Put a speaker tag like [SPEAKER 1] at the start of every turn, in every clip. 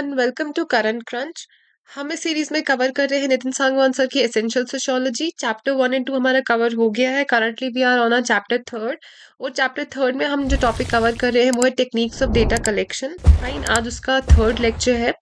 [SPEAKER 1] everyone welcome to current crunch हम इस series में कवर कर रहे हैं नितिन सांगवान सर की essential sociology chapter one and two हमारा कवर हो गया है currently we are on our chapter third और चैप्टर थर्ड में हम जो टॉपिक कवर कर रहे हैं वो है techniques of data collection fine आज उसका थर्ड लेक्चर है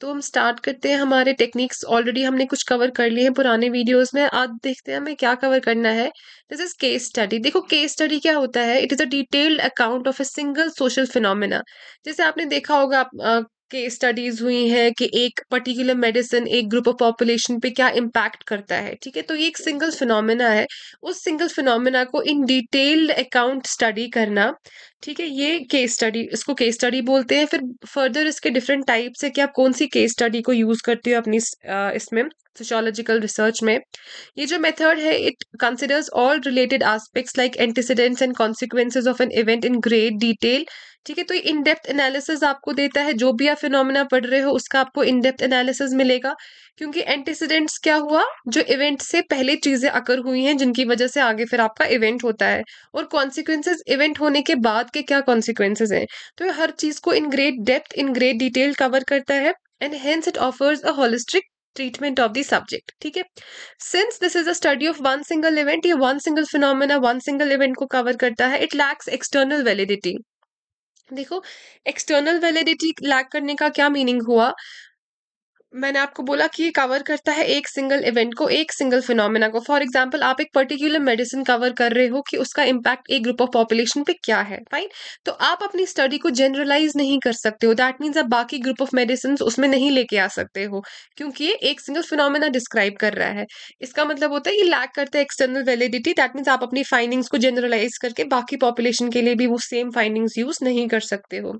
[SPEAKER 1] तो हम स्टार्ट करते हैं हमारे टेक्निक्स ऑलरेडी हमने कुछ कवर कर लिए हैं पुराने वीडियोस में आज देखते हैं हमें क्या कवर करना है दिस इज केस स्टडी देखो केस स्टडी क्या होता है it is a detailed account of a single social phenomena जैसे आपने देखा होगा आप, के स्टडीज हुई हैं कि एक पर्टिकुलर मेडिसिन एक ग्रुप ऑफ पॉपुलेशन पे क्या इम्पैक्ट करता है ठीक है तो ये एक सिंगल फिनोमेना है उस सिंगल फिनोमेना को इन डिटेल्ड अकाउंट स्टडी करना ठीक है ये केस स्टडी इसको केस स्टडी बोलते हैं फिर फर्दर इसके डिफरेंट टाइप्स है कि आप कौन सी केस स्टडी को यूज़ करते हो अपनी इसमें सोशोलॉजिकल रिसर्च में ये जो मेथड है it considers all related aspects like antecedents and consequences of an event in great detail ठीक है तो इन डेप्थ एनालिसिस आपको देता है जो भी आप फिनोमिना पढ़ रहे हो उसका आपको इन डेप्थ एनालिसिस मिलेगा क्योंकि एंटीसीडेंट्स क्या हुआ जो इवेंट से पहले चीज़ें अकर हुई हैं जिनकी वजह से आगे फिर आपका इवेंट होता है और कॉन्सिक्वेंसेज इवेंट होने के बाद के क्या कॉन्सिक्वेंसेज हैं तो हर चीज़ को in great depth in great detail cover करता है and hence it offers a holistic treatment of the subject ठीक है since this is a study of one single event ये one single phenomena one single event को cover करता है it lacks external validity देखो external validity lack करने का क्या मीनिंग हुआ मैंने आपको बोला कि ये कवर करता है एक सिंगल इवेंट को एक सिंगल फिनोमिना को फॉर एग्जाम्पल आप एक पर्टिकुलर मेडिसिन कवर कर रहे हो कि उसका इम्पैक्ट एक ग्रुप ऑफ पॉपुलेशन पे क्या है फाइन तो आप अपनी स्टडी को जनरलाइज नहीं कर सकते हो दैट मीन्स आप बाकी ग्रुप ऑफ मेडिसिन उसमें नहीं लेके आ सकते हो क्योंकि ये एक सिंगल फिनोमिना डिस्क्राइब कर रहा है इसका मतलब होता है ये लैक करता है एक्सटर्नल वैलिडिटी दैट मीन्स आप अपनी फाइंडिंग्स को जनरलाइज करके बाकी पॉपुलेशन के लिए भी वो सेम फाइंडिंग्स यूज नहीं कर सकते हो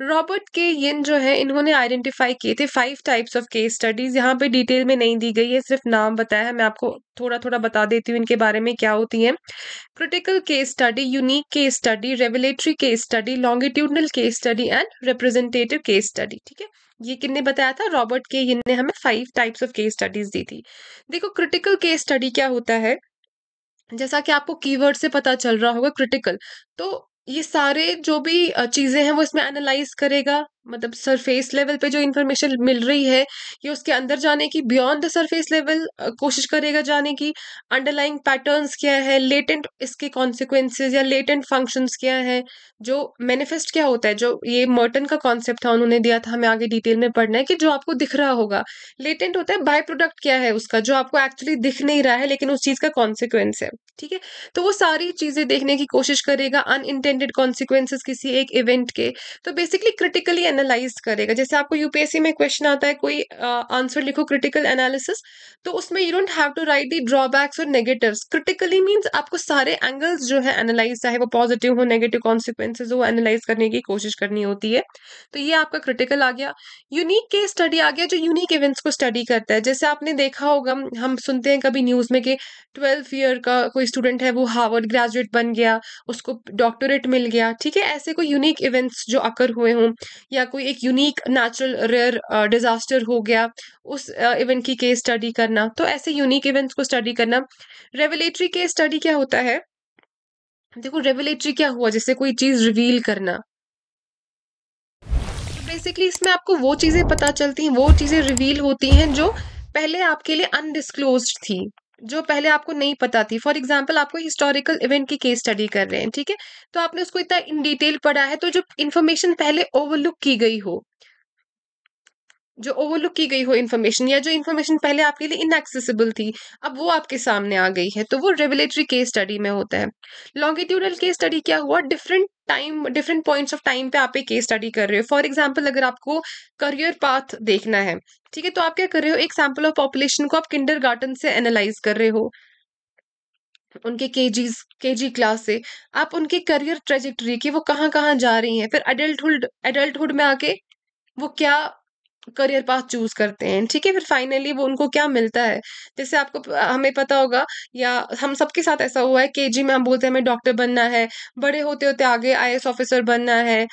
[SPEAKER 1] रॉबर्ट के यो जो है इन्होंने आइडेंटिफाई किए थे five types of case studies यहाँ पे डिटेल में नहीं दी गई है सिर्फ नाम बताया है मैं आपको थोड़ा थोड़ा बता देती हूँ इनके बारे में क्या होती है critical case study unique case study regulatory case study longitudinal case study and representative case study ठीक है ये किन्ने बताया था रॉबर्ट के इनने हमें five types of case studies दी थी देखो क्रिटिकल केस स्टडी क्या होता है जैसा कि आपको कीवर्ड से पता चल रहा होगा क्रिटिकल तो ये सारे जो भी चीज़ें हैं वो इसमें एनालाइज़ करेगा मतलब सरफेस लेवल पे जो इन्फॉर्मेशन मिल रही है ये उसके अंदर जाने की बियॉन्ड द सरफेस लेवल कोशिश करेगा जाने की अंडरलाइंग पैटर्न्स क्या है लेटेंट इसके कॉन्सिक्वेंसेज या लेटेंट फंक्शंस क्या है जो मैनिफेस्ट क्या होता है जो ये मर्टन का कॉन्सेप्ट था उन्होंने दिया था हमें आगे डिटेल में पढ़ना है कि जो आपको दिख रहा होगा लेटेंट होता है बाय प्रोडक्ट क्या है उसका जो आपको एक्चुअली दिख नहीं रहा है लेकिन उस चीज़ का कॉन्सिक्वेंस है ठीक है तो वो सारी चीज़ें देखने की कोशिश करेगा अनइंटेंडेड कॉन्सिक्वेंसिस किसी एक इवेंट के तो बेसिकली क्रिटिकली एनालाइज करेगा जैसे आपको यूपीएससी में क्वेश्चन आता है कोई आंसर uh, लिखो क्रिटिकल एनालिसिस तो उसमें you don't have to write the drawbacks और नेगेटिव्स क्रिटिकली मीन्स आपको सारे एंगल्स जो है एनालाइज चाहे वो पॉजिटिव हो नेगेटिव कॉन्सिक्वेंसेज हो एनालाइज करने की कोशिश करनी होती है तो ये आपका क्रिटिकल आ गया यूनिक केस स्टडी आ गया जो यूनिक इवेंट्स को स्टडी करता है जैसे आपने देखा होगा हम सुनते हैं कभी न्यूज़ में कि ट्वेल्व ईयर का कोई स्टूडेंट है वो हार्वर्ड ग्रेजुएट बन गया उसको डॉक्टोरेट मिल गया ठीक है ऐसे कोई यूनिक इवेंट्स जो आकर हुए हों या कोई एक यूनिक नेचुरल रेयर डिजास्टर हो गया उस इवेंट uh, की केस स्टडी करना तो ऐसे यूनिक इवेंट्स को स्टडी करना रेवलेटरी केस स्टडी क्या होता है देखो रेवलेटरी क्या हुआ जैसे कोई चीज रिवील करना बेसिकली तो इसमें आपको वो चीज़ें पता चलती हैं वो चीज़ें रिवील होती हैं जो पहले आपके लिए अनडिस्क्लोज थी जो पहले आपको नहीं पता थी फॉर एग्जाम्पल आपको हिस्टोरिकल इवेंट की केस स्टडी कर रहे हैं ठीक है तो आपने उसको इतना इन डिटेल पढ़ा है तो जो इन्फॉर्मेशन पहले ओवरलुक की गई हो जो ओवरलुक की गई हो इन्फॉर्मेशन या जो इन्फॉर्मेशन पहले आपके लिए इनएक्सेसिबल थी अब वो आपके सामने आ गई है तो वो रेगुलेटरी केस स्टडी में होता है लॉन्गिट्यूडल केस स्टडी क्या हुआ different time different points of time पे आप एक केस स्टडी कर रहे हो फॉर एग्जांपल अगर आपको करियर पाथ देखना है ठीक है तो आप क्या कर रहे हो एक सैम्पल ऑफ पॉपुलेशन को आप किंडर से एनालाइज कर रहे हो उनके के केजी के जी क्लास से आप उनके करियर ट्रेजेक्ट्री की वो कहाँ कहाँ जा रही हैं फिर एडल्टुड एडल्टुड में आके वो क्या करियर पाथ चूज करते हैं ठीक है फिर फाइनली वो उनको क्या मिलता है जैसे आपको हमें पता होगा या हम सबके साथ ऐसा हुआ है के जी में हम बोलते हैं हमें डॉक्टर बनना है बड़े होते होते आगे आई ऑफिसर बनना है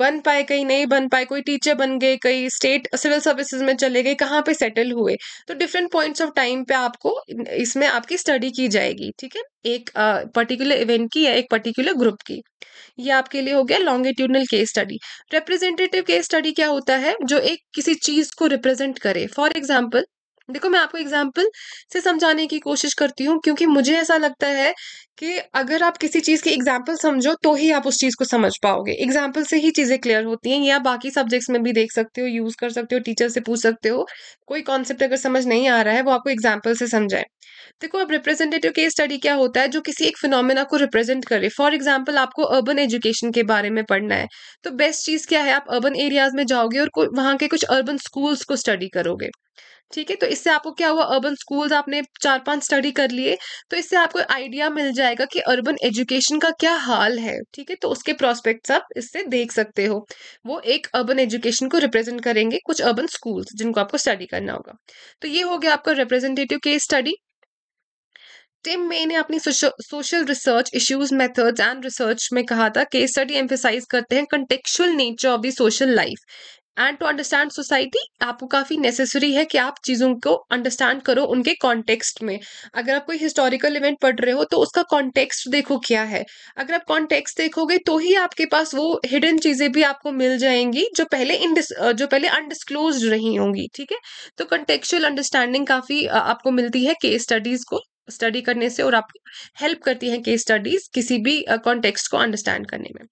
[SPEAKER 1] बन पाए कहीं नहीं बन पाए कोई टीचर बन गए कई स्टेट सिविल सर्विसेज में चले गए कहाँ पे सेटल हुए तो डिफरेंट पॉइंट्स ऑफ टाइम पे आपको इसमें आपकी स्टडी की जाएगी ठीक है एक पर्टिकुलर इवेंट की या एक पर्टिकुलर ग्रुप की ये आपके लिए हो गया longitudinal case study representative case study क्या होता है जो एक किसी चीज को रिप्रेजेंट करे फॉर एग्जाम्पल देखो मैं आपको एग्जाम्पल से समझाने की कोशिश करती हूँ क्योंकि मुझे ऐसा लगता है कि अगर आप किसी चीज़ की एग्जाम्पल समझो तो ही आप उस चीज़ को समझ पाओगे एग्जाम्पल से ही चीज़ें क्लियर होती हैं या बाकी सब्जेक्ट्स में भी देख सकते हो यूज़ कर सकते हो टीचर से पूछ सकते हो कोई कॉन्सेप्ट अगर समझ नहीं आ रहा है वो आपको एग्जाम्पल से समझाए देखो अब रिप्रेजेंटेटिव केस स्टडी क्या होता है जो किसी एक फिनोमिना को रिप्रेजेंट करे फॉर एग्जाम्पल आपको अर्बन एजुकेशन के बारे में पढ़ना है तो बेस्ट चीज़ क्या है आप अर्बन एरियाज में जाओगे और वहाँ के कुछ अर्बन स्कूल्स को स्टडी करोगे ठीक है तो इससे आपको क्या हुआ अर्बन स्कूल्स आपने चार पांच स्टडी कर लिए तो इससे आपको आइडिया मिल जाएगा कि अर्बन एजुकेशन का क्या हाल है ठीक है तो उसके प्रोस्पेक्ट्स आप इससे देख सकते हो वो एक अर्बन एजुकेशन को रिप्रेजेंट करेंगे कुछ अर्बन स्कूल्स जिनको आपको स्टडी करना होगा तो ये हो गया आपका representative case study Tim May ने अपनी social research issues methods and research में कहा था केस स्टडी एम्फेसाइज करते हैं contextual nature of the social life and to understand society आपको काफ़ी नेसेसरी है कि आप चीज़ों को अंडरस्टैंड करो उनके कॉन्टेक्स्ट में अगर आप कोई हिस्टोरिकल इवेंट पढ़ रहे हो तो उसका कॉन्टेक्स्ट देखो क्या है अगर आप कॉन्टेक्स्ट देखोगे तो ही आपके पास वो हिडन चीज़ें भी आपको मिल जाएंगी जो पहले जो पहले अनडिसक्लोज रही होंगी ठीक है तो कंटेक्चुअल अंडरस्टैंडिंग काफ़ी आपको मिलती है केस स्टडीज़ को स्टडी करने से और आपको हेल्प करती हैं केस स्टडीज किसी भी कॉन्टेक्स्ट uh, को अंडरस्टैंड करने में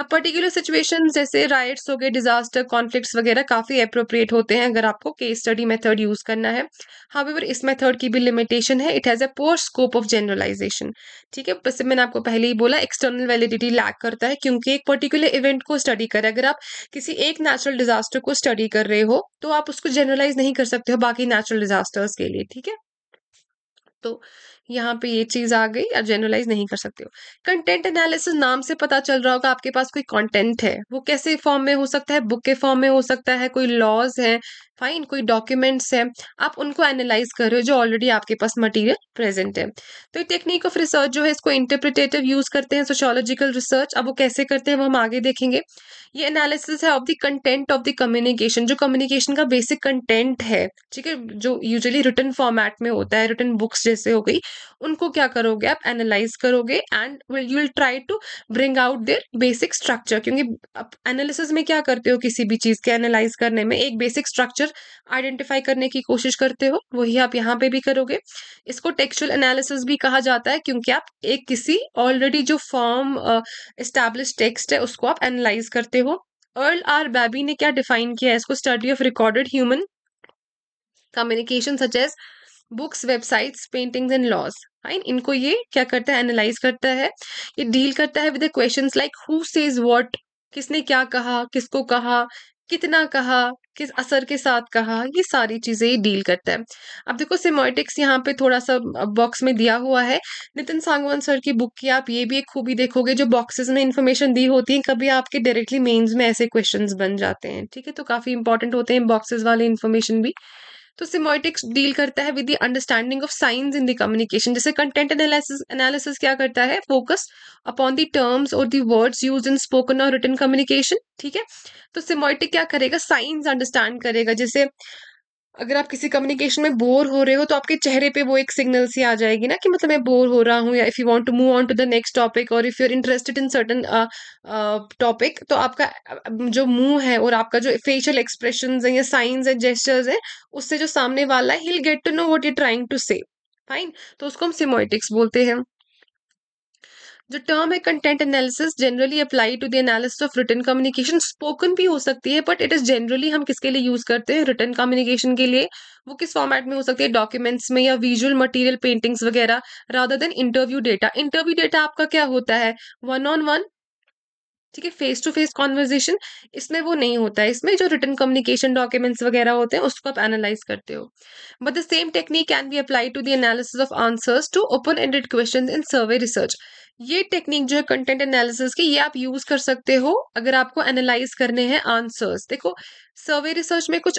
[SPEAKER 1] अब पर्टिकुलर सिचुएशन जैसे राइट्स हो गए डिजास्टर कॉन्फ्लिक्ट्स वगैरह काफ़ी अप्रोप्रिएट होते हैं अगर आपको केस स्टडी मेथड यूज़ करना है हावेवर इस मेथड की भी लिमिटेशन है it has a poor scope of generalization ठीक है वैसे मैंने आपको पहले ही बोला एक्सटर्नल वैलिडिटी लैक करता है क्योंकि एक पर्टिकुलर इवेंट को स्टडी करें अगर आप किसी एक नेचुरल डिजास्टर को स्टडी कर रहे हो तो आप उसको जनरलाइज नहीं कर सकते हो बाकी नेचुरल डिजास्टर्स के लिए ठीक है तो यहाँ पे ये चीज आ गई आप जनरलाइज नहीं कर सकते हो कंटेंट एनालिसिस नाम से पता चल रहा होगा आपके पास कोई कंटेंट है वो कैसे फॉर्म में हो सकता है बुक के फॉर्म में हो सकता है कोई लॉज है फाइन कोई डॉक्यूमेंट्स है आप उनको एनालाइज कर रहे हो जो ऑलरेडी आपके पास मटेरियल प्रेजेंट है तो ये टेक्निक ऑफ रिसर्च जो है इसको इंटरप्रिटेटिव यूज करते हैं सोशोलॉजिकल रिसर्च अब वो कैसे करते हैं वो हम आगे देखेंगे ये एनालिसिस है of the content of the communication जो कम्युनिकेशन का बेसिक कंटेंट है ठीक है जो यूजली रिटर्न फॉर्मेट में होता है रिटर्न बुक्स जैसे हो गई उनको क्या करोगे आप एनालाइज करोगे and you will try to bring out their basic structure क्योंकि आप एनालिसिस में क्या करते हो किसी भी चीज़ के एनालाइज करने में एक बेसिक स्ट्रक्चर आइडेंटिफाई करने की कोशिश करते हो वही आप यहाँ पे भी करोगे इसको टेक्सचुअल एनालिसिस भी कहा जाता है क्योंकि आप एक किसी ऑलरेडी जो फॉर्म इस्टेब्लिश टेक्स्ट है उसको आप एनालाइज करते हो अर्ल आर बैबी ने क्या डिफाइन किया है इसको study of recorded human communication such as books websites paintings and laws fine इनको ये क्या करता है एनालाइज करता है ये डील करता है with question like who says what किसने क्या कहा किसको कहा कितना कहा किस असर के साथ कहा ये सारी चीजें डील करता है अब देखो सिमोटिक्स यहाँ पे थोड़ा सा बॉक्स में दिया हुआ है नितिन सांगवान सर की बुक की आप ये भी एक खूबी देखोगे जो बॉक्सेस में इन्फॉर्मेशन दी होती है कभी आपके डायरेक्टली मेन्स में ऐसे क्वेश्चन बन जाते हैं ठीक है तो काफी इंपॉर्टेंट होते हैं बॉक्सेस वाले इन्फॉर्मेशन भी तो सिमोटिक्स डील करता है with the understanding of science in the communication जैसे कंटेंट एनालिसिस एनालिसिस क्या करता है फोकस अपॉन द टर्म्स और the words use in spoken और रिटर्न कम्युनिकेशन ठीक है तो सिमोटिक क्या करेगा साइंस अंडरस्टैंड करेगा जैसे अगर आप किसी कम्युनिकेशन में बोर हो रहे हो तो आपके चेहरे पे वो एक सिग्नल सी आ जाएगी ना कि मतलब मैं बोर हो रहा हूँ या if you want to move on to the next topic और if you are interested in certain topic तो आपका जो मुंह है और आपका जो फेशियल एक्सप्रेशन है या साइंस है जेस्टर्स है उससे जो सामने वाला है he get to know what you trying to say fine तो उसको हम सिमोइटिक्स बोलते हैं जो टर्म है content analysis generally apply to the analysis of written communication spoken भी हो सकती है बट इट इज जनरली हम किसके लिए यूज करते हैं रिटर्न कम्युनिकेशन के लिए वो किस फॉर्मेट में हो सकती है डॉक्यूमेंट्स में या विजुअल मटेरियल पेंटिंग्स वगैरह rather than interview data interview data आपका क्या होता है वन ऑन वन ठीक है फेस टू फेस कॉन्वर्जेशन इसमें वो नहीं होता है इसमें जो रिटर्न कम्युनिकेशन डॉक्यूमेंट्स वगैरह होते हैं उसको आप एनालाइज करते हो but the same technique can be apply to the analysis of answers to open ended question in survey research ये टेक्निक जो है कंटेंट एनालिसिस की ये आप यूज कर सकते हो अगर आपको एनालाइज करने हैं आंसर्स देखो सर्वे रिसर्च में कुछ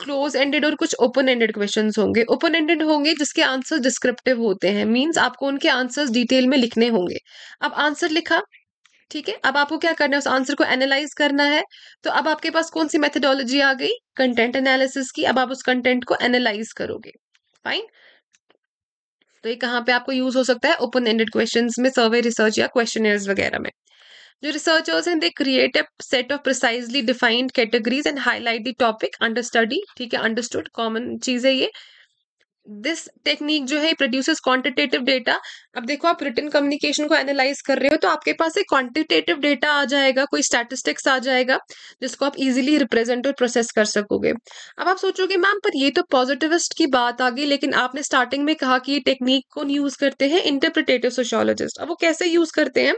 [SPEAKER 1] क्लोज एंडेड और कुछ ओपन एंडेड क्वेश्चन होंगे ओपन एंडेड होंगे जिसके आंसर डिस्क्रिप्टिव होते हैं मीन्स आपको उनके आंसर्स डिटेल में लिखने होंगे अब आंसर लिखा ठीक है अब आपको क्या करना है उस आंसर को एनालाइज करना है तो अब आपके पास कौन सी मेथडोलॉजी आ गई कंटेंट एनालिसिस की अब आप उस कंटेंट को एनालाइज करोगे फाइन तो ये कहाँ पे आपको यूज हो सकता है ओपन एंडेड क्वेश्चन में सर्वे रिसर्च या क्वेश्चन वगैरह में जो रिसर्चर्स हैं they create a set of precisely defined categories and highlight the topic under study ठीक है अंडरस्टूड कॉमन चीज है ये दिस टेक्निक जो है प्रोड्यूस क्वांटिटेटिव डेटा अब देखो आप रिटर्न कम्युनिकेशन को एनालाइज कर रहे हो तो आपके पास एक क्वांटिटेटिव डेटा आ जाएगा कोई स्टैटिस्टिक्स आ जाएगा जिसको आप इजीली रिप्रेजेंट और प्रोसेस कर सकोगे अब आप सोचोगे मैम पर ये तो पॉजिटिविस्ट की बात आ गई लेकिन आपने स्टार्टिंग में कहा कि ये टेक्निक कौन यूज करते हैं इंटरप्रिटेटिव सोशोलॉजिस्ट अब वो कैसे यूज करते हैं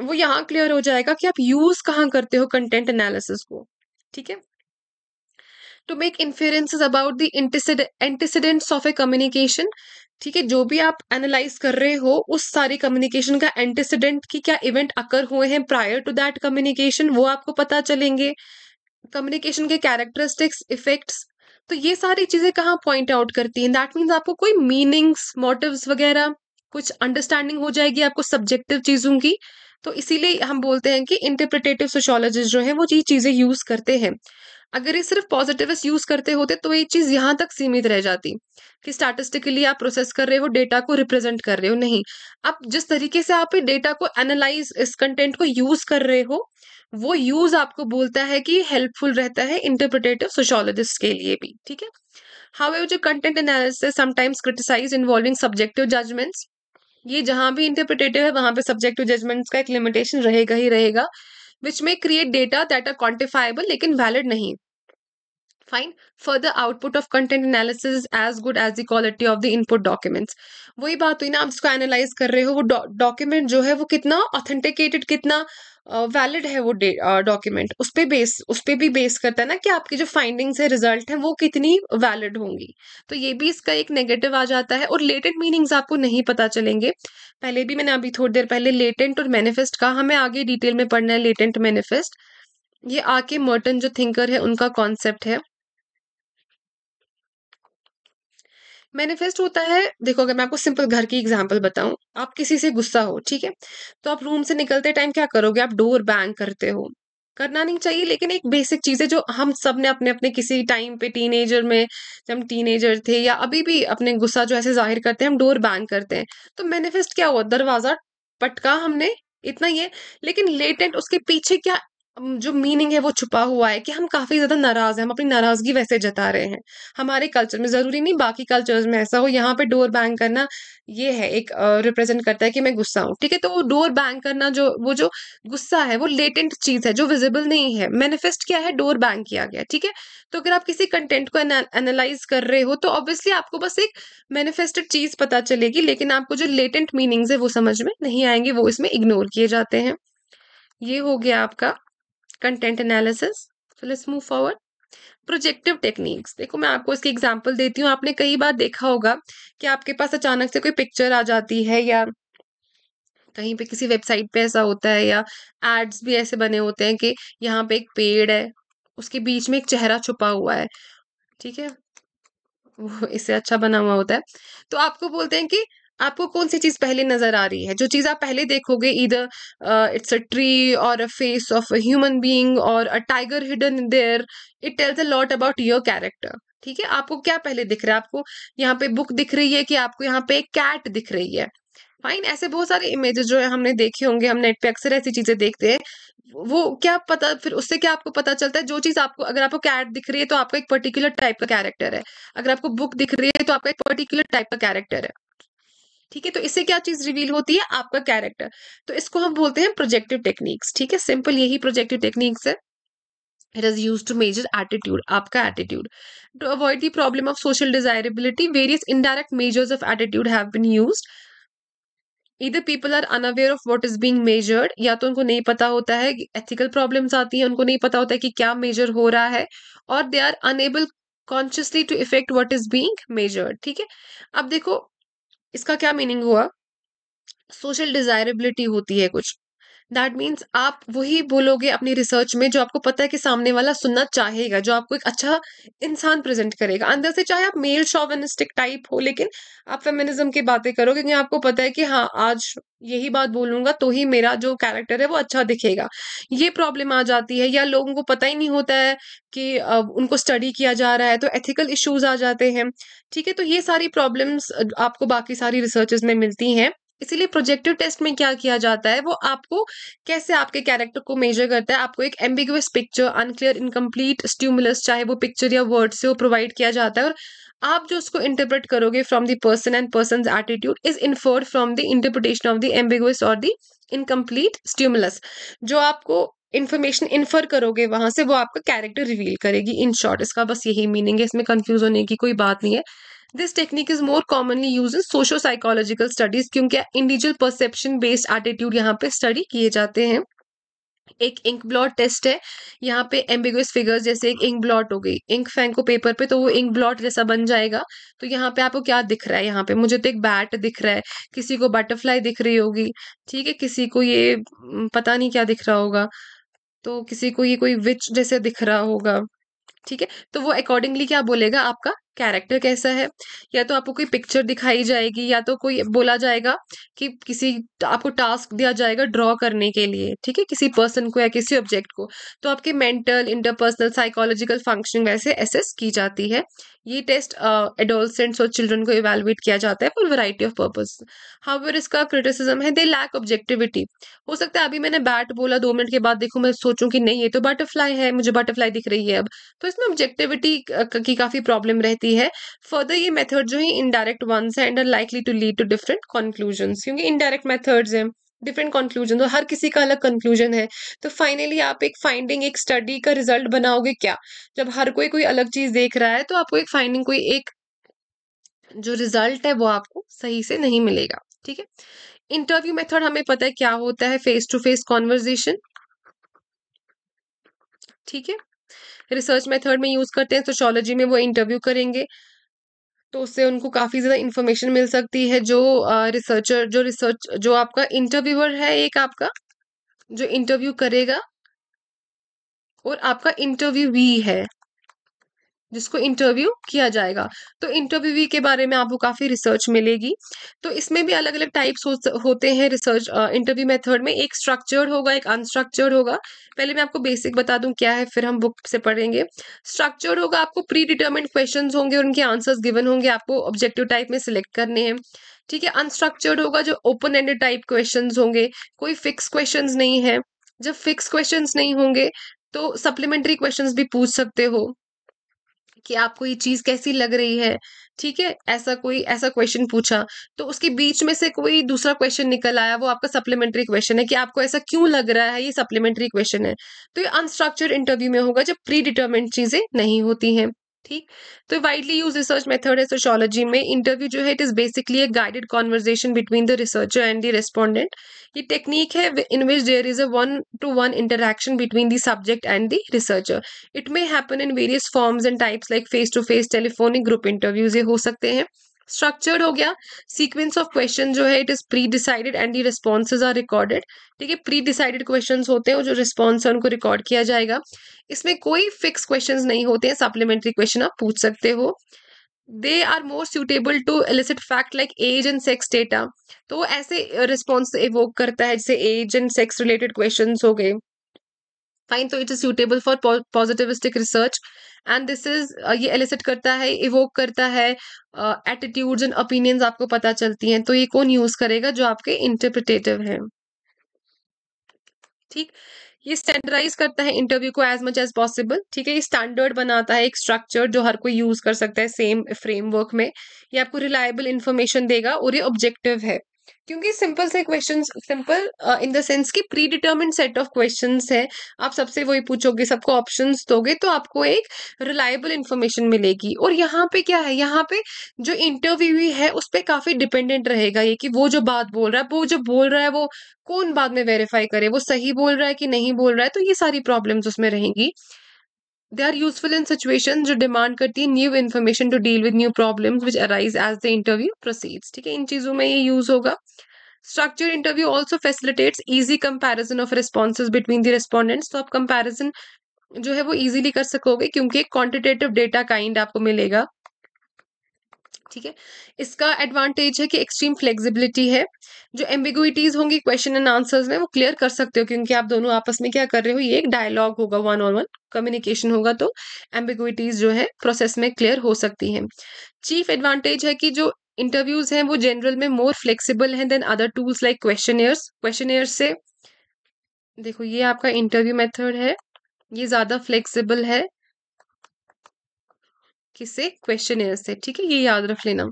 [SPEAKER 1] वो यहाँ क्लियर हो जाएगा कि आप यूज कहाँ करते हो कंटेंट एनालिसिस को ठीक है to make inferences about the antecedents of a communication ठीक है जो भी आप एनालाइज कर रहे हो उस सारी कम्युनिकेशन का एंटीसीडेंट की क्या इवेंट अकर हुए हैं प्रायर टू दैट कम्युनिकेशन वो आपको पता चलेंगे कम्युनिकेशन के कैरेक्टरिस्टिक्स इफेक्ट्स तो ये सारी चीजें कहाँ पॉइंट आउट करती हैं दैट मीन्स आपको कोई मीनिंग्स मोटिव्स वगैरह कुछ अंडरस्टैंडिंग हो जाएगी आपको सब्जेक्टिव चीजों की तो इसीलिए हम बोलते हैं कि इंटरप्रिटेटिव सोशोलॉजिस्ट जो है वो ये चीजें यूज करते हैं अगर ये सिर्फ पॉजिटिव यूज करते होते तो ये चीज यहाँ तक सीमित रह जाती कि स्टैटिस्टिकली आप प्रोसेस कर रहे हो डेटा को रिप्रेजेंट कर रहे हो नहीं आप जिस तरीके से आप डेटा को एनालाइज इस कंटेंट को यूज कर रहे हो वो यूज आपको बोलता है कि हेल्पफुल रहता है इंटरप्रिटेटिव सोशोलॉजिस्ट के लिए भी ठीक है हाउ जो content analysis sometimes criticize involving subjective judgments ये जहां भी इंटरप्रिटेटिव है वहां पे सब्जेक्टिव जजमेंट्स का एक लिमिटेशन रहेगा ही रहेगा विच में create data that are quantifiable लेकिन वैलिड नहीं fine further output of content analysis as good as the quality of the input documents वही बात हुई ना आप जिसको एनालाइज कर रहे हो वो डॉक्यूमेंट जो है वो कितना ऑथेंटिकेटेड कितना वैलिड uh, है वो डॉक्यूमेंट uh, उस पर बेस उस पर भी बेस करता है ना कि आपकी जो फाइंडिंग्स है रिजल्ट है वो कितनी वैलिड होंगी तो ये भी इसका एक नेगेटिव आ जाता है और लेटेंट मीनिंग्स आपको नहीं पता चलेंगे पहले भी मैंने अभी थोड़ी देर पहले लेटेंट और मैनिफेस्ट कहा हमें आगे डिटेल में पढ़ना है लेटेंट मैनिफेस्ट ये आके मर्टन जो थिंकर है उनका कॉन्सेप्ट है मैनिफेस्ट होता है देखो अगर मैं आपको सिंपल घर की एग्जांपल बताऊं आप किसी से गुस्सा हो ठीक है तो आप रूम से निकलते टाइम क्या करोगे आप डोर बैंग करते हो करना नहीं चाहिए लेकिन एक बेसिक चीज़ है जो हम सब ने अपने अपने किसी टाइम पे टीनेजर में जब हम टीनेजर थे या अभी भी अपने गुस्सा जो ऐसे जाहिर करते हैं हम डोर बैंग करते हैं तो मैनिफेस्ट क्या हुआ दरवाज़ा पटका हमने इतना ही है लेकिन लेटेंट उसके पीछे क्या जो मीनिंग है वो छुपा हुआ है कि हम काफ़ी ज़्यादा नाराज़ हैं हम अपनी नाराज़गी वैसे जता रहे हैं हमारे कल्चर में ज़रूरी नहीं बाकी कल्चर्स में ऐसा हो यहाँ पे डोर बैंग करना ये है एक रिप्रेजेंट करता है कि मैं गुस्सा हूँ ठीक है तो वो डोर बैंग करना जो वो जो गुस्सा है वो लेटेंट चीज़ है जो विजिबल नहीं है मैनिफेस्ट क्या है डोर बैंग किया गया ठीक है तो अगर आप किसी कंटेंट को एनालाइज कर रहे हो तो ऑब्वियसली आपको बस एक मैनिफेस्टेड चीज़ पता चलेगी लेकिन आपको जो लेटेंट मीनिंग्स है वो समझ में नहीं आएंगे वो इसमें इग्नोर किए जाते हैं ये हो गया आपका content analysis so let's move forward projective techniques देखो मैं आपको इसकी एग्जांपल देती हूँ आपने कई बार देखा होगा कि आपके पास अचानक से कोई पिक्चर आ जाती है या कहीं पे किसी वेबसाइट पे ऐसा होता है या एड्स भी ऐसे बने होते हैं कि यहाँ पे एक पेड़ है उसके बीच में एक चेहरा छुपा हुआ है ठीक है वो इससे अच्छा बना हुआ होता है तो आपको बोलते हैं कि आपको कौन सी चीज पहले नजर आ रही है जो चीज आप पहले देखोगे इधर इट्स अ ट्री और a face of a human being और a tiger hidden there it tells a lot about your character ठीक है आपको क्या पहले दिख रहा है आपको यहाँ पे बुक दिख रही है कि आपको यहाँ पे कैट दिख रही है फाइन ऐसे बहुत सारे इमेजेस जो है हमने देखे होंगे हम नेट पे अक्सर ऐसी चीजें देखते हैं वो क्या पता फिर उससे क्या आपको पता चलता है जो चीज आपको अगर आपको कैट दिख रही है तो आपका एक पर्टिकुलर टाइप का कैरेक्टर है अगर आपको बुक दिख रही है तो आपका एक पर्टिकुलर टाइप का कैरेक्टर है ठीक है तो इससे क्या चीज रिवील होती है आपका कैरेक्टर तो इसको हम बोलते हैं प्रोजेक्टिव टेक्निक्स ठीक है सिंपल यही प्रोजेक्टिव टेक्निक्स है it is use to measure attitude आपका attitude to avoid the problem of social desirability various indirect measures of attitude have been use either people are unaware of what is being measured या तो उनको नहीं पता होता है ethical problem आती है उनको नहीं पता होता है कि क्या मेजर हो रहा है और they are unable consciously to affect what is being measured ठीक है अब देखो इसका क्या मीनिंग हुआ सोशल डिजायरेबिलिटी होती है कुछ दैट मीन्स आप वही बोलोगे अपनी रिसर्च में जो आपको पता है कि सामने वाला सुनना चाहेगा जो आपको एक अच्छा इंसान प्रेजेंट करेगा अंदर से चाहे आप मेल शॉवनिस्टिक टाइप हो लेकिन आप फेमिनिज्म की बातें करो क्योंकि आपको पता है कि हाँ आज यही बात बोलूंगा तो ही मेरा जो कैरेक्टर है वो अच्छा दिखेगा ये प्रॉब्लम आ जाती है या लोगों को पता ही नहीं होता है कि उनको स्टडी किया जा रहा है तो एथिकल इश्यूज आ जाते हैं ठीक है तो ये सारी प्रॉब्लम्स आपको बाकी सारी रिसर्चेज में मिलती हैं इसीलिए प्रोजेक्टिव टेस्ट में क्या किया जाता है वो आपको कैसे आपके कैरेक्टर को मेजर करता है आपको एक ambiguous picture unclear incomplete stimulus चाहे वो पिक्चर या वर्ड से वो प्रोवाइड किया जाता है और आप जो उसको इंटरप्रेट करोगे from the person and person attitude is inferred from the interpretation of the ambiguous और द इनकम्प्लीट स्ट्यूमुलस जो आपको इन्फॉर्मेशन इन्फर करोगे वहां से वो आपका कैरेक्टर रिवील करेगी इन शॉर्ट इसका बस यही मीनिंग है इसमें कंफ्यूज होने की कोई बात नहीं है this technique is more commonly use in socio psychological studies क्योंकि इंडिविजुअल परसेप्शन बेस्ड एटीट्यूड यहाँ पे स्टडी किए जाते हैं एक इंक ब्लॉट टेस्ट है यहाँ पे एम्बिगुअस फिगर्स जैसे एक इंक ब्लॉट हो गई इंक फेंको पेपर पे तो वो इंक ब्लॉट जैसा बन जाएगा तो यहाँ पे आपको क्या दिख रहा है यहाँ पे मुझे तो एक बैट दिख रहा है किसी को बटरफ्लाई दिख रही होगी ठीक है किसी को ये पता नहीं क्या दिख रहा होगा तो किसी को ये कोई विच जैसे दिख रहा होगा ठीक है तो वो अकॉर्डिंगली क्या बोलेगा आपका कैरेक्टर कैसा है या तो आपको कोई पिक्चर दिखाई जाएगी या तो कोई बोला जाएगा कि किसी आपको टास्क दिया जाएगा ड्रॉ करने के लिए ठीक है किसी पर्सन को या किसी ऑब्जेक्ट को तो आपके मेंटल इंटरपर्सनल साइकोलॉजिकल फंक्शनिंग वैसे एसेस की जाती है ये टेस्ट एडोलसेंट्स और चिल्ड्रन को इवेलुएट किया जाता है for variety of purpose however इसका क्रिटिसिज्म है दे लैक ऑब्जेक्टिविटी हो सकता है अभी मैंने बैट बोला दो मिनट के बाद देखो मैं सोचूं कि नहीं ये तो बटरफ्लाई है मुझे बटरफ्लाई दिख रही है अब तो इसमें ऑब्जेक्टिविटी की काफ़ी प्रॉब्लम रहती होती है फर्दर ये मेथड जो है इनडायरेक्ट वंस है and likely to lead to different conclusion क्योंकि इनडायरेक्ट मेथड्स हैं डिफरेंट कंक्लूजन तो हर किसी का अलग कंक्लूजन है तो फाइनली आप एक फाइंडिंग एक स्टडी का रिजल्ट बनाओगे क्या जब हर कोई कोई अलग चीज देख रहा है तो आपको एक फाइंडिंग कोई एक जो रिजल्ट है वो आपको सही से नहीं मिलेगा ठीक है इंटरव्यू मेथड हमें पता है क्या होता है फेस टू फेस कॉन्वर्जेशन ठीक है रिसर्च मेथड में यूज़ करते हैं सोशोलॉजी में वो इंटरव्यू करेंगे तो उससे उनको काफ़ी ज़्यादा इन्फॉर्मेशन मिल सकती है जो रिसर्चर जो रिसर्च जो आपका इंटरव्यूअर है एक आपका जो इंटरव्यू करेगा और आपका इंटरव्यू भी है जिसको इंटरव्यू किया जाएगा तो इंटरव्यू के बारे में आपको काफ़ी रिसर्च मिलेगी तो इसमें भी अलग अलग टाइप्स हो, होते हैं रिसर्च इंटरव्यू मेथड में एक स्ट्रक्चर्ड होगा एक अनस्ट्रक्चर्ड होगा पहले मैं आपको बेसिक बता दूं क्या है फिर हम बुक से पढ़ेंगे स्ट्रक्चर्ड होगा आपको प्री डिटर्मेंट क्वेश्चन होंगे और उनके आंसर्स गिवन होंगे आपको ऑब्जेक्टिव टाइप में सिलेक्ट करने हैं ठीक है अनस्ट्रक्चर्ड होगा जो ओपन एंडेड टाइप क्वेश्चन होंगे कोई फिक्स क्वेश्चन नहीं है जब फिक्स क्वेश्चन नहीं होंगे तो सप्लीमेंट्री क्वेश्चन भी पूछ सकते हो कि आपको ये चीज कैसी लग रही है ठीक है ऐसा कोई ऐसा क्वेश्चन पूछा तो उसके बीच में से कोई दूसरा क्वेश्चन निकल आया वो आपका सप्लीमेंट्री क्वेश्चन है कि आपको ऐसा क्यों लग रहा है ये सप्लीमेंट्री क्वेश्चन है तो ये अनस्ट्रक्चर्ड इंटरव्यू में होगा जब प्री डिटर्मेंट चीजें नहीं होती हैं ठीक तो वाइडली यूज रिसर्च मेथड है सोशोलॉजी में इंटरव्यू जो है it is basically a guided conversation between the researcher and the respondent ये टेक्निक है in which there is a one to one interaction between the subject and the researcher it may happen in various forms and types like face to face telephonic group interviews ये हो सकते हैं structured हो गया sequence of question जो है it is pre decided and the responses are recorded ठीक है प्री डिसाइडेड क्वेश्चन होते हैं जो रिस्पॉन्स है उनको रिकॉर्ड किया जाएगा इसमें कोई फिक्स क्वेश्चन नहीं होते हैं सप्लीमेंट्री क्वेश्चन आप पूछ सकते हो they are more suitable to elicit fact like age and sex data तो ऐसे रिस्पॉन्स uh, इवोक करता है जैसे age and sex related question हो गए फाइन तो it is suitable for positivistic research and this is ये एलिसिट करता है इवोक करता है एटीट्यूड्स एंड ओपिनियंस आपको पता चलती हैं तो ये कौन यूज करेगा जो आपके इंटरप्रिटेटिव हैं ठीक ये स्टैंडर्डाइज करता है इंटरव्यू को एज मच एज पॉसिबल ठीक है ये स्टैंडर्ड बनाता है एक स्ट्रक्चर जो हर कोई यूज कर सकता है सेम फ्रेमवर्क में ये आपको रिलायबल इन्फॉर्मेशन देगा और ये ऑब्जेक्टिव है क्योंकि सिंपल से question simple in the sense कि pre determine set of question है आप सबसे वही पूछोगे सबको ऑप्शन दोगे तो आपको एक रिलायबल इंफॉर्मेशन मिलेगी और यहाँ पे क्या है यहाँ पे जो इंटरव्यू है उस पर काफी डिपेंडेंट रहेगा ये कि वो जो बात बोल रहा है वो जो बोल रहा है वो कौन बाद में वेरीफाई करे वो सही बोल रहा है कि नहीं बोल रहा है तो ये सारी प्रॉब्लम्स उसमें रहेंगी they are useful in situation जो डिमांड करती है new information to deal with new problem which arise as the interview proceeds ठीक है इन चीज़ों में ये यूज होगा structure interview also facilitates easy comparison of response between the respondents तो आप कंपेरिजन जो है वो ईजिली कर सकोगे क्योंकि क्वान्टिटेटिव डेटा काइंड आपको मिलेगा ठीक है इसका एडवांटेज है कि एक्सट्रीम फ्लेक्सिबिलिटी है जो एम्बिगुइटीज होंगी क्वेश्चन एंड आंसर्स में वो क्लियर कर सकते हो क्योंकि आप दोनों आपस में क्या कर रहे हो ये एक डायलॉग होगा वन ऑन वन कम्युनिकेशन होगा तो एम्बिगुइटीज जो है प्रोसेस में क्लियर हो सकती है चीफ एडवांटेज है कि जो इंटरव्यूज हैं वो जनरल में मोर फ्लेक्सिबल हैं than other tools like question question से देखो ये आपका इंटरव्यू मेथड है ये ज़्यादा फ्लेक्सिबल है किसे क्वेश्चन से ठीक है ये याद रख लेना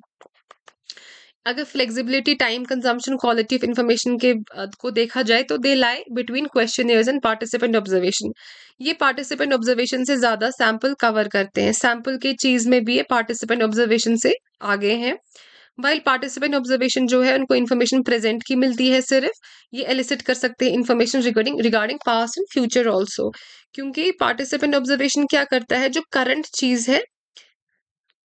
[SPEAKER 1] अगर flexibility time consumption quality of information के को देखा जाए तो they lie between question and participant observation ये पार्टिसिपेंट ऑब्जर्वेशन से ज़्यादा सैम्पल कवर करते हैं सैम्पल के चीज़ में भी ये पार्टिसिपेंट ऑब्जर्वेशन से आगे हैं वाइल पार्टिसिपेंट ऑब्जर्वेशन जो है उनको इन्फॉर्मेशन प्रेजेंट की मिलती है सिर्फ ये एलिसिट कर सकते हैं information regarding regarding past and future also क्योंकि पार्टिसिपेंट ऑब्जर्वेशन क्या करता है जो करंट चीज़ है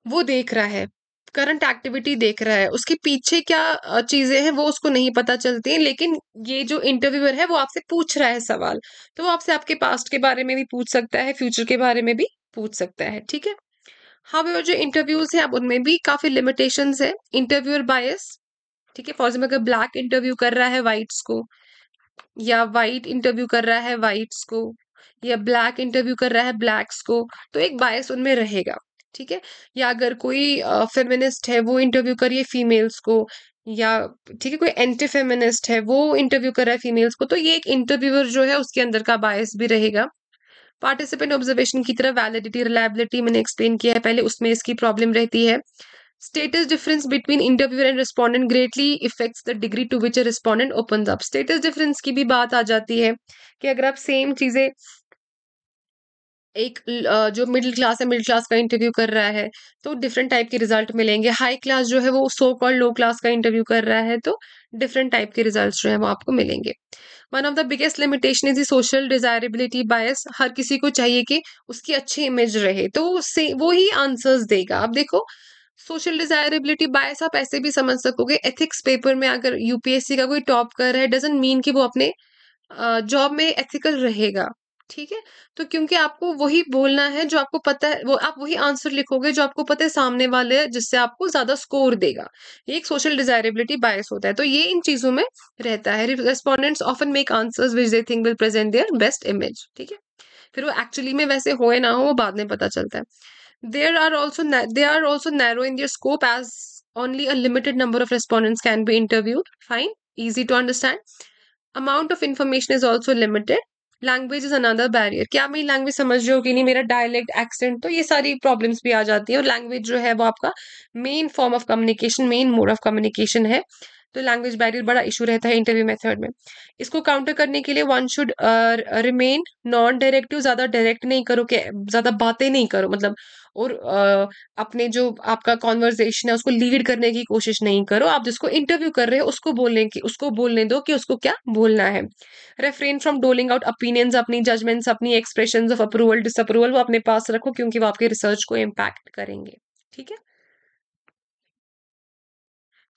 [SPEAKER 1] वो देख रहा है करंट एक्टिविटी देख रहा है उसके पीछे क्या चीजें हैं वो उसको नहीं पता चलती हैं लेकिन ये जो इंटरव्यूअर है वो आपसे पूछ रहा है सवाल तो वो आपसे आपके पास्ट के बारे में भी पूछ सकता है फ्यूचर के बारे में भी पूछ सकता है ठीक है हाँ जो इंटरव्यूज है अब उनमें भी काफी लिमिटेशन है इंटरव्यूअर बायस ठीक है फॉर एग्जाम्पल अगर ब्लैक इंटरव्यू कर रहा है वाइट्स को या वाइट इंटरव्यू कर रहा है वाइट्स को या ब्लैक इंटरव्यू कर रहा है ब्लैक्स को तो एक बायस उनमें रहेगा ठीक है या अगर कोई फेमिनिस्ट है वो इंटरव्यू करिए फीमेल्स को या ठीक है कोई एंटी फेमिनिस्ट है वो इंटरव्यू कर रहा है फीमेल्स को तो ये एक इंटरव्यूअर जो है उसके अंदर का बायस भी रहेगा पार्टिसिपेंट ऑब्जर्वेशन की तरह वैलिडिटी रिलायबिलिटी मैंने एक्सप्लेन किया है पहले उसमें इसकी प्रॉब्लम रहती है status difference between interviewer and respondent greatly affects the degree to which a respondent open up status difference की भी बात आ जाती है कि अगर आप सेम चीज़ें एक जो मिडिल क्लास है मिडिल क्लास का इंटरव्यू कर रहा है तो डिफरेंट टाइप के रिजल्ट मिलेंगे हाई क्लास जो है वो सो कॉल लो क्लास का इंटरव्यू कर रहा है तो डिफरेंट टाइप के रिजल्ट जो है वो आपको मिलेंगे one of the biggest limitation is social desirability bias हर किसी को चाहिए कि उसकी अच्छी इमेज रहे तो से वो ही आंसर्स देगा आप देखो सोशल डिजायरेबिलिटी बायस आप ऐसे भी समझ सकोगे एथिक्स पेपर में अगर यूपीएससी का कोई टॉप कर रहा है डजेंट मीन कि वो अपने जॉब में एथिकल रहेगा ठीक है तो क्योंकि आपको वही बोलना है जो आपको पता है वो आप वही आंसर लिखोगे जो आपको पता है सामने वाले जिससे आपको ज्यादा स्कोर देगा ये एक सोशल डिजायरेबिलिटी बायस होता है तो ये इन चीजों में रहता है respondents often make answers which they think will present their best image ठीक है फिर वो एक्चुअली में वैसे हो या ना हो वो बाद में पता चलता है there are also they are also narrow in their scope as only a limited number of respondents can be interviewed fine easy to understand amount of information is also limited language is another barrier क्या मेरी language समझ रहे हो कि नहीं मेरा dialect accent तो ये सारी प्रॉब्लम्स भी आ जाती है और लैंग्वेज जो है वो आपका main form of communication main mode of communication है तो लैंग्वेज बैरियर बड़ा इशू रहता है इंटरव्यू मेथड में इसको काउंटर करने के लिए one should remain non directive ज़्यादा डायरेक्ट नहीं करो कि ज़्यादा बातें नहीं करो मतलब और uh, अपने जो आपका कॉन्वर्जेशन है उसको लीड करने की कोशिश नहीं करो आप जिसको इंटरव्यू कर रहे हो उसको बोलने की उसको बोलने दो कि उसको क्या बोलना है refrain from doling out opinions अपनी जजमेंट्स अपनी एक्सप्रेशन ऑफ अप्रूवल डिसअप्रूवल वो अपने पास रखो क्योंकि वो आपके रिसर्च को इम्पैक्ट करेंगे ठीक है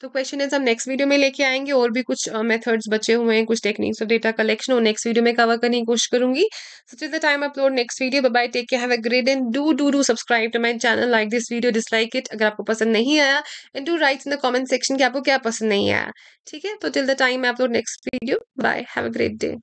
[SPEAKER 1] तो क्वेश्चन हम नेक्स्ट वीडियो में लेके आएंगे और भी कुछ मेथड्स uh, बचे हुए हैं कुछ टेक्निक्स ऑफ डेटा कलेक्शन और नेक्स्ट वीडियो में कवर करने की कोशिश करूंगी so the time upload next video bye take care have a great and do do do subscribe to my channel like this video dislike it अगर आपको पसंद नहीं आया and do write in the comment section की आपको क्या पसंद नहीं आया ठीक है तो till the time upload next video bye have a great day